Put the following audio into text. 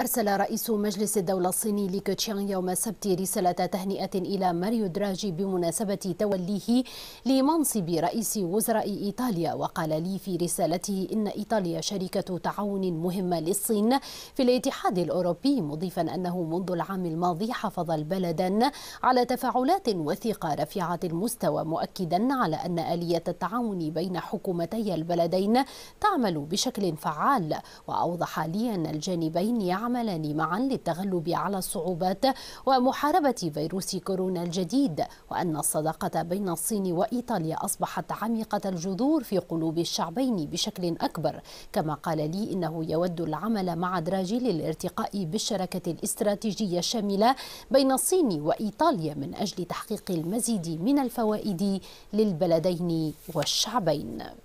أرسل رئيس مجلس الدولة الصيني لي كوتشيان يوم السبت رسالة تهنئة إلى ماريو دراجي بمناسبة توليه لمنصب رئيس وزراء إيطاليا وقال لي في رسالته إن إيطاليا شركة تعاون مهمة للصين في الاتحاد الأوروبي مضيفا أنه منذ العام الماضي حفظ البلدان على تفاعلات وثيقة رفيعة المستوى مؤكدا على أن آلية التعاون بين حكومتي البلدين تعمل بشكل فعال وأوضح لي أن الجانبين يعملان معا للتغلب على الصعوبات ومحاربة فيروس كورونا الجديد وأن الصداقة بين الصين وإيطاليا أصبحت عميقة الجذور في قلوب الشعبين بشكل أكبر كما قال لي إنه يود العمل مع دراجي للارتقاء بالشراكة الاستراتيجية الشاملة بين الصين وإيطاليا من أجل تحقيق المزيد من الفوائد للبلدين والشعبين